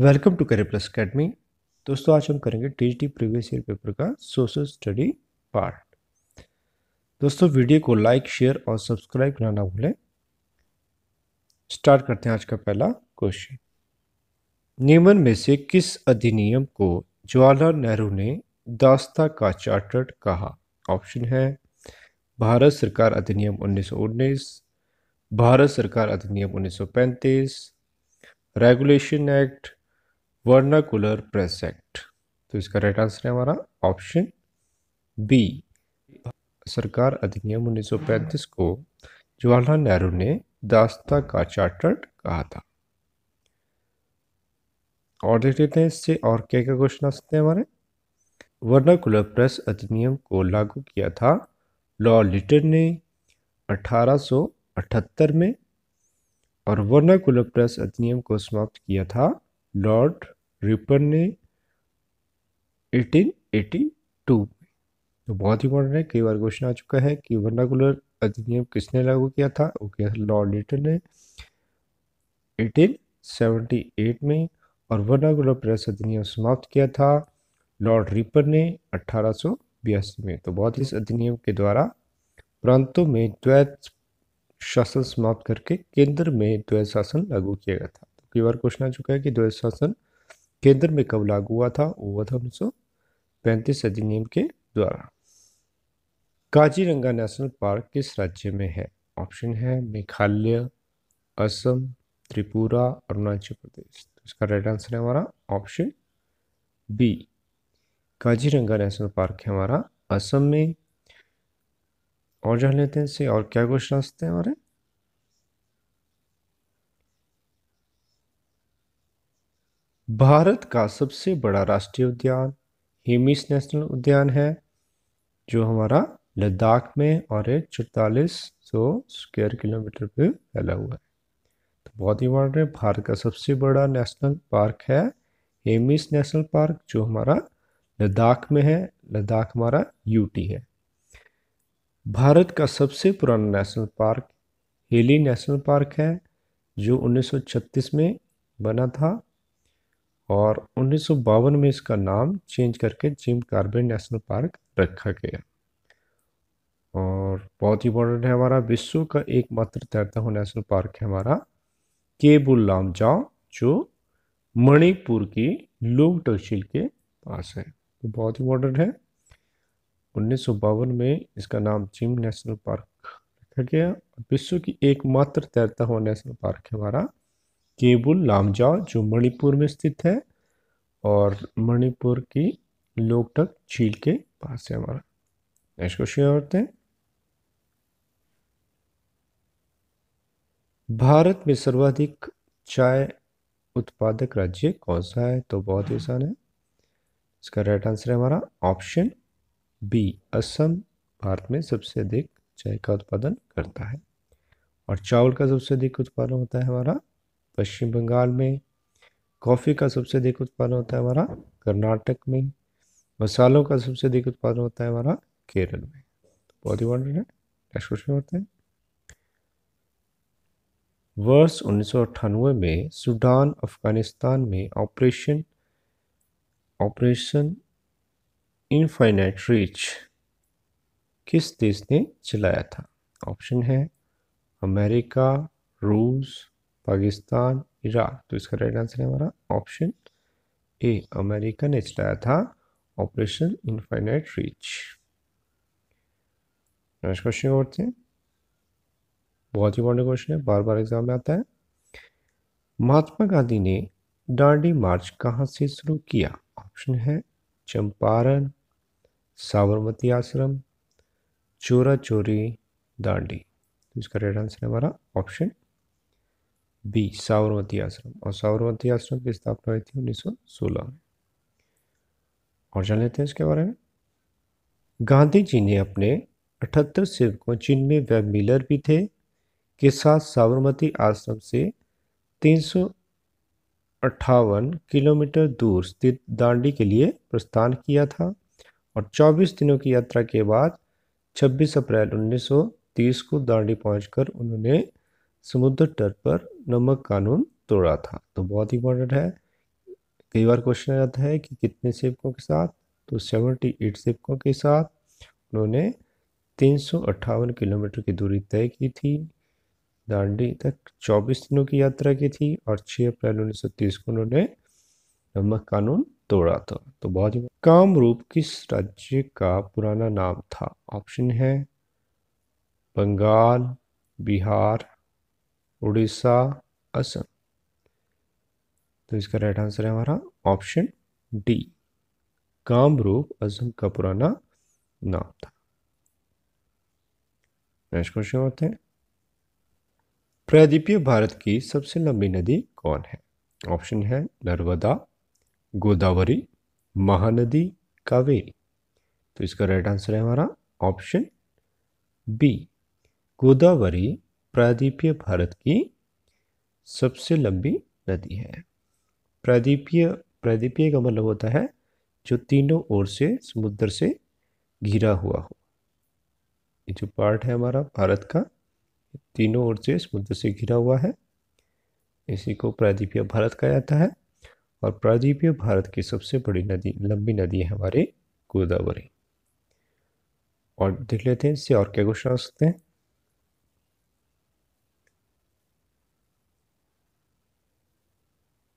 welcome to career plus academy दोस्तों आज हम करेंगे टीजीटी प्रीवियस ईयर पेपर का सोशल स्टडी पार्ट दोस्तों वीडियो को लाइक शेयर और सब्सक्राइब करना ना भूलें स्टार्ट करते हैं आज का पहला क्वेश्चन नियमन में से किस अधिनियम को जवाहरलाल नेहरू ने दास्ता का चार्टर्ड कहा ऑप्शन है भारत सरकार अधिनियम उन्नीस भारत सरकार अधिनियम उन्नीस रेगुलेशन एक्ट वर्नाकुलर एक्ट तो इसका राइट आंसर है हमारा ऑप्शन बी सरकार अधिनियम 1935 को जवाहरलाल नेहरू ने दास्ता का चार्टर्ड कहा था और देख लेते हैं इससे और क्या क्या क्वेश्चन आ सकते हैं हमारे वर्नाकुलर प्रेस अधिनियम को लागू किया था लॉ लिटन ने 1878 में और वर्नाकुलर प्रेस अधिनियम को समाप्त किया था लॉर्ड रिपर ने 1882 में तो बहुत इंपॉर्टेंट है कई बार क्वेश्चन आ चुका है कि वर्नाकुलर अधिनियम किसने लागू किया था वो किया था लॉर्ड लिटन ने 1878 में और वर्नाकुलर प्रेस अधिनियम समाप्त किया था लॉर्ड रिपर ने अठारह में तो बहुत इस अधिनियम के द्वारा प्रांतों में द्वैत शासन समाप्त करके केंद्र में द्वैत शासन लागू किया गया था तो कई बार क्वेश्चन आ चुका है कि द्वैत शासन केंद्र में कब लागू हुआ था हुआ था उन्नीस सौ पैंतीस अधिनियम के द्वारा काजीरंगा नेशनल पार्क किस राज्य में है ऑप्शन है मेघालय असम त्रिपुरा अरुणाचल प्रदेश तो इसका राइट आंसर है हमारा option B Kaziranga national park है हमारा असम में और जान लेते हैं इससे और क्या क्वेश्चन आते हैं हमारे भारत का सबसे बड़ा राष्ट्रीय उद्यान हेमिस नेशनल उद्यान है जो हमारा लद्दाख में और एक चौतालीस सौ स्क्वेयर किलोमीटर पे फैला हुआ है तो बहुत ही इंपॉर्टेंट है भारत का सबसे बड़ा नेशनल पार्क है हेमिस नेशनल पार्क जो हमारा लद्दाख में है लद्दाख हमारा यूटी है भारत का सबसे पुराना national park Hailey national park है जो 1936 में बना था और उन्नीस में इसका नाम चेंज करके जिम कार्बेट नेशनल पार्क रखा गया और बहुत इंपॉर्टेंट है हमारा विश्व का एकमात्र तैरता हुआ नेशनल पार्क है हमारा केबुल लामजाओ जो मणिपुर की लोक तहसील के पास है तो बहुत इंपॉर्टेंट है उन्नीस में इसका नाम जिम नेशनल पार्क रखा गया विश्व की एकमात्र तैरता हुआ नेशनल पार्क है हमारा केबुल लामजा जो मणिपुर में स्थित है और मणिपुर की लोकटक झील के पास है हमारा नेक्स्ट क्वेश्चन होते हैं भारत में सर्वाधिक चाय उत्पादक राज्य कौन सा है तो बहुत ही आसान है इसका राइट आंसर है हमारा ऑप्शन बी असम भारत में सबसे अधिक चाय का उत्पादन करता है और चावल का सबसे अधिक उत्पादन होता है हमारा पश्चिम बंगाल में कॉफ़ी का सबसे अधिक उत्पादन होता है हमारा कर्नाटक में मसालों का सबसे अधिक उत्पादन होता है हमारा केरल में तो बहुत ही इंपॉर्टेंट है नेक्स्ट क्वेश्चन होते हैं वर्ष उन्नीस में सूडान अफगानिस्तान में ऑपरेशन ऑपरेशन इनफाइनाइट रीच किस देश ने चलाया था ऑप्शन है अमेरिका रूस पाकिस्तान ईराक तो इसका राइट आंसर है हमारा ऑप्शन ए अमेरिका ने चलाया था operation infinite reach next question बढ़ते हैं बहुत ही इंपॉर्टेंट क्वेश्चन है बार बार एग्जाम में आता है महात्मा गांधी ने दांडी मार्च कहाँ से शुरू किया ऑप्शन है चंपारण साबरमती आश्रम चोरा चोरी दांडी तो इसका राइट आंसर है हमारा ऑप्शन बी साबरमती आश्रम और साबरमती आश्रम की स्थापना हुई थी 1916 में और जान लेते हैं इसके बारे में गांधी जी ने अपने अठहत्तर सेवकों जिनमें वे मिलर भी थे के साथ साबरमती आश्रम से तीन अट्ठावन किलोमीटर दूर स्थित दांडी के लिए प्रस्थान किया था और 24 दिनों की यात्रा के बाद 26 अप्रैल 1930 को दांडी पहुंचकर उन्होंने समुद्र तट पर नमक कानून तोड़ा था तो बहुत इंपॉर्टेंट है कई बार क्वेश्चन आ जाता है कि कितने सेवकों के साथ तो सेवेंटी एट सेवकों के साथ उन्होंने तीन सौ अट्ठावन किलोमीटर की दूरी तय की थी दांडी तक चौबीस दिनों की यात्रा की थी और छः अप्रैल उन्नीस सौ तीस को उन्होंने नमक कानून तोड़ा था तो बहुत ही कामरूप किस राज्य का पुराना नाम था ऑप्शन है बंगाल बिहार उड़ीसा असम तो इसका राइट आंसर है हमारा ऑप्शन डी कामरूप असम का पुराना नाम था नेक्स्ट क्वेश्चन होते हैं प्रायद्वीपीय भारत की सबसे लंबी नदी कौन है ऑप्शन है नर्मदा गोदावरी महानदी कावेरी तो इसका राइट आंसर है हमारा ऑप्शन बी गोदावरी प्रादीप्य भारत की सबसे लंबी नदी है प्रादीपीय प्रादीपीय का मतलब होता है जो तीनों ओर से समुद्र से घिरा हुआ हो ये जो पार्ट है हमारा भारत का तीनों ओर से समुद्र से घिरा हुआ है इसी को प्रादीपीय भारत कहा जाता है और प्रादीप्य भारत की सबसे बड़ी नदी लंबी नदी है हमारी गोदावरी और देख लेते हैं इससे और क्या क्वेश्चन आ सकते हैं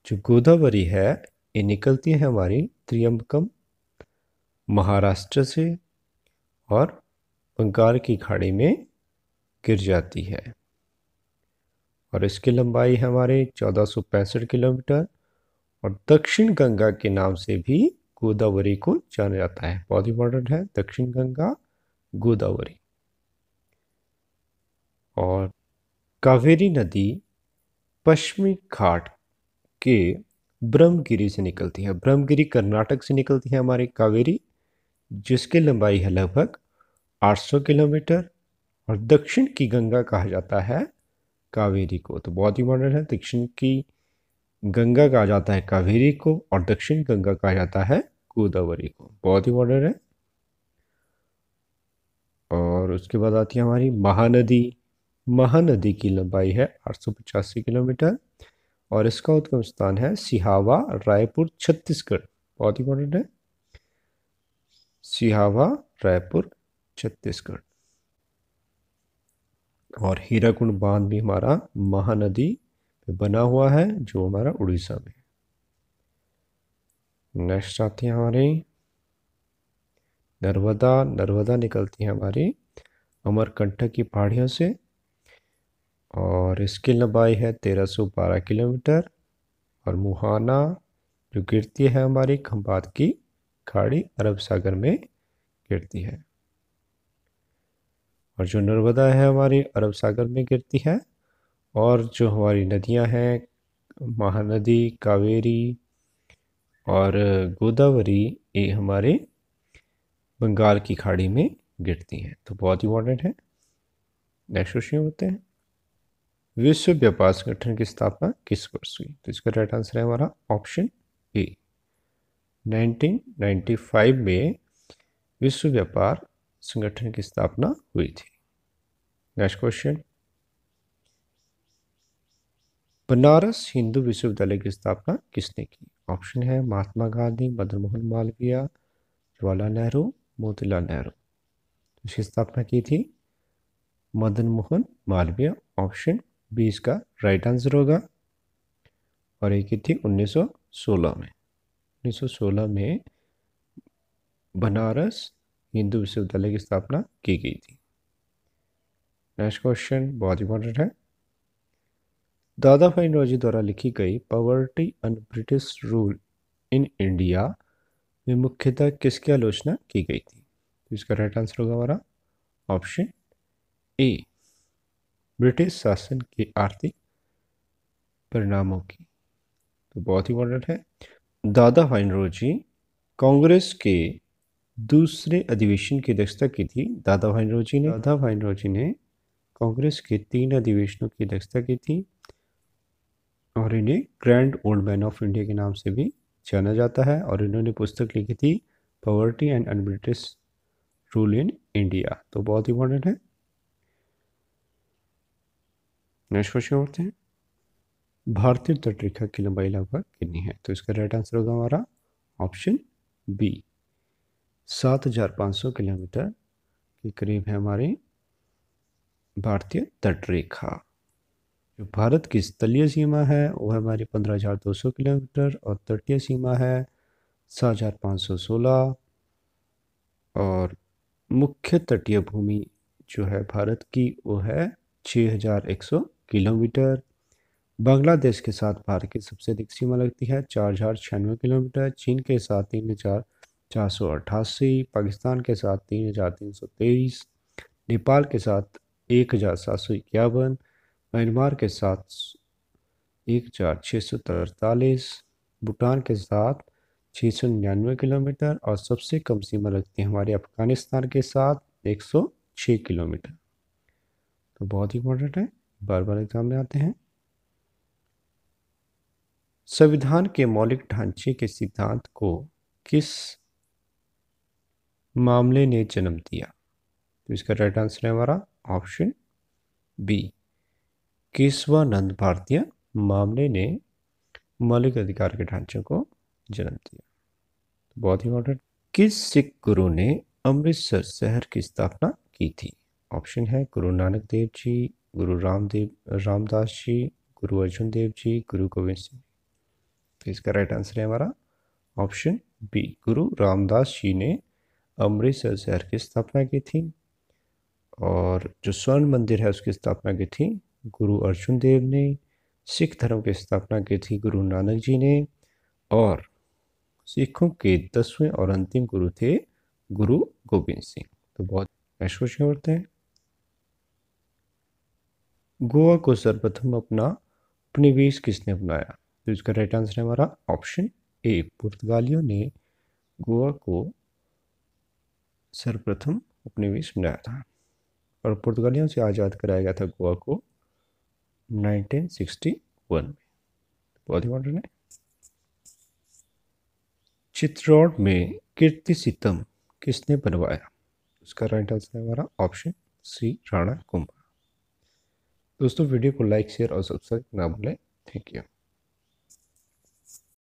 जो गोदावरी है ये निकलती है हमारी त्रियम्बकम महाराष्ट्र से और बंगाल की खाड़ी में गिर जाती है और इसकी लंबाई हमारे चौदह किलोमीटर और दक्षिण गंगा के नाम से भी गोदावरी को जाना जाता है बहुत इंपॉर्टेंट है दक्षिण गंगा गोदावरी और कावेरी नदी पश्चिमी घाट के ब्रह्मगिरी से निकलती है ब्रह्मगिरी कर्नाटक से निकलती है हमारी कावेरी जिसकी लंबाई है लगभग 800 किलोमीटर और दक्षिण की गंगा कहा जाता है कावेरी को तो बहुत ही मॉडर्न है दक्षिण की गंगा कहा जाता है कावेरी को और दक्षिण गंगा कहा जाता है गोदावरी को बहुत ही मॉडर्न है और उसके बाद आती है हमारी महानदी महानदी की लंबाई है आठ किलोमीटर और इसका उद्गम स्थान है सिहावा रायपुर छत्तीसगढ़ बहुत इंपॉर्टेंट है सिहावा रायपुर छत्तीसगढ़ और हीराकुंड बांध भी हमारा महानदी पे बना हुआ है जो हमारा उड़ीसा में नेक्स्ट आते हैं हमारे नर्मदा नर्मदा निकलती है हमारी अमरकंठक की पहाड़ियों से और इसकी लंबाई है तेरह सौ बारह किलोमीटर और मुहाना जो गिरती है हमारी खम्बात की खाड़ी अरब सागर में गिरती है और जो नर्मदा है हमारी अरब सागर में गिरती है और जो हमारी नदियां हैं महानदी कावेरी और गोदावरी ये हमारे बंगाल की खाड़ी में गिरती हैं तो बहुत इम्पोर्टेंट है नेक्स्ट क्वेश्चन होते हैं विश्व व्यापार संगठन की स्थापना किस वर्ष हुई तो इसका राइट आंसर है हमारा ऑप्शन ए 1995 में विश्व व्यापार संगठन की स्थापना हुई थी नेक्स्ट क्वेश्चन बनारस हिंदू विश्वविद्यालय की स्थापना किसने की ऑप्शन है महात्मा गांधी मदन मोहन मालवीय जवाहरलाल नेहरू मोतीलाल नेहरू तो इसकी स्थापना की थी मदन मोहन मालवीय ऑप्शन भी इसका राइट आंसर होगा और एक ही थी 1916 में 1916 में बनारस हिंदू विश्वविद्यालय की स्थापना की गई थी नेक्स्ट क्वेश्चन बहुत इंपॉर्टेंट है दादा भाई नौजी द्वारा लिखी गई poverty and British rule in India में मुख्यतः किसकी आलोचना की गई थी तो इसका राइट आंसर होगा हमारा ऑप्शन ए ब्रिटिश शासन के आर्थिक परिणामों की तो बहुत ही इंपॉर्टेंट है दादा जी कांग्रेस के दूसरे अधिवेशन की अध्यक्षता की थी दादा जी ने दादा जी ने कांग्रेस के तीन अधिवेशनों की अध्यक्षता की थी और इन्हें grand old man of India के नाम से भी जाना जाता है और इन्होंने पुस्तक लिखी थी poverty and unBritish rule in India तो बहुत इंपॉर्टेंट है नेक्स्ट क्वेश्चन करते हैं भारतीय तटरेखा की लंबाई लगभग कितनी है तो इसका राइट आंसर होगा हमारा ऑप्शन बी सात हजार पाँच सौ किलोमीटर के करीब है हमारे भारतीय तटरेखा जो भारत की स्थलीय सीमा है वो है हमारी पंद्रह हजार दो सौ किलोमीटर और तटीय सीमा है सात हजार पाँच सौ सोलह और मुख्य तटीय भूमि जो है भारत की वो है छः हजार एक सौ किलोमीटर बांग्लादेश के साथ भारत की सबसे अधिक सीमा लगती है चार हज़ार छियानवे किलोमीटर चीन के साथ तीन हज़ार चार सौ अट्ठासी पाकिस्तान के साथ तीन हज़ार तीन सौ तेईस नेपाल के साथ एक हज़ार सात सौ इक्यावन म्यांमार के साथ एक हज़ार छः सौ तरतालीस भूटान के साथ छः सौ निन्यानवे किलोमीटर और सबसे कम सीमा लगती है हमारे अफ़गानिस्तान के साथ एक सौ छः किलोमीटर तो बहुत ही इंपॉर्टेंट है बार बार एग्जाम में आते हैं संविधान के मौलिक ढांचे के सिद्धांत को किस मामले ने जन्म दिया तो इसका राइट आंसर है हमारा ऑप्शन बी केशवानंद भारतीय मामले ने मौलिक अधिकार के ढांचे को जन्म दिया तो बहुत ही इंपॉर्टेंट किस सिख गुरु ने अमृतसर शहर की स्थापना की थी ऑप्शन है गुरु नानक देव जी गुरु रामदेव रामदास जी गुरु अर्जुन देव जी गुरु गोविंद सिंह तो इसका राइट आंसर है हमारा ऑप्शन बी गुरु रामदास जी ने अमृतसर शहर की स्थापना की थी और जो स्वर्ण मंदिर है उसकी स्थापना की थी गुरु अर्जुन देव ने सिख धर्म की स्थापना की थी गुरु नानक जी ने और सिखों के दसवें और अंतिम गुरु थे गुरु गोविंद सिंह तो बहुत महसूस करते हैं गोवा को सर्वप्रथम अपना उपनिवेश किसने अपनाया तो इसका राइट आंसर है हमारा ऑप्शन ए पुर्तगालियों ने गोवा को सर्वप्रथम उपनिवेश बनाया था और पुर्तगालियों से आज़ाद कराया गया था गोवा को 1961 में बहुत ही मॉडर्न है चित्रौड़ में कीर्ति सितम किसने बनवाया उसका राइट आंसर है हमारा ऑप्शन सी राणा कुंभ दोस्तों वीडियो को लाइक शेयर और सब्सक्राइब ना भूलें थैंक यू